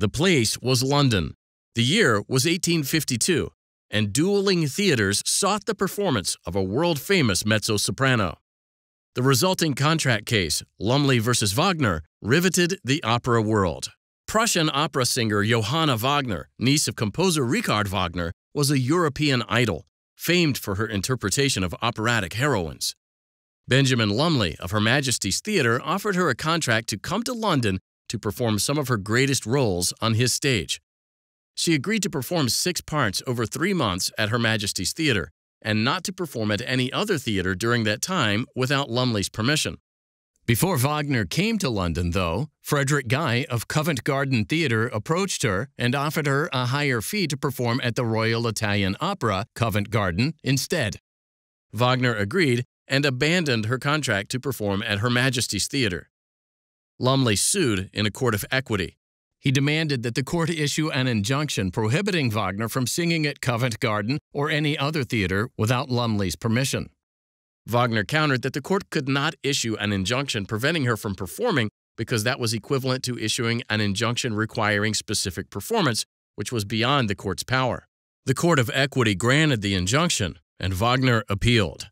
The place was London. The year was 1852, and dueling theaters sought the performance of a world-famous mezzo-soprano. The resulting contract case, Lumley versus Wagner, riveted the opera world. Prussian opera singer Johanna Wagner, niece of composer Richard Wagner, was a European idol, famed for her interpretation of operatic heroines. Benjamin Lumley of Her Majesty's Theatre offered her a contract to come to London to perform some of her greatest roles on his stage. She agreed to perform six parts over three months at Her Majesty's Theatre, and not to perform at any other theatre during that time without Lumley's permission. Before Wagner came to London, though, Frederick Guy of Covent Garden Theatre approached her and offered her a higher fee to perform at the Royal Italian Opera, Covent Garden, instead. Wagner agreed and abandoned her contract to perform at Her Majesty's Theatre. Lumley sued in a court of equity. He demanded that the court issue an injunction prohibiting Wagner from singing at Covent Garden or any other theater without Lumley's permission. Wagner countered that the court could not issue an injunction preventing her from performing because that was equivalent to issuing an injunction requiring specific performance, which was beyond the court's power. The Court of Equity granted the injunction, and Wagner appealed.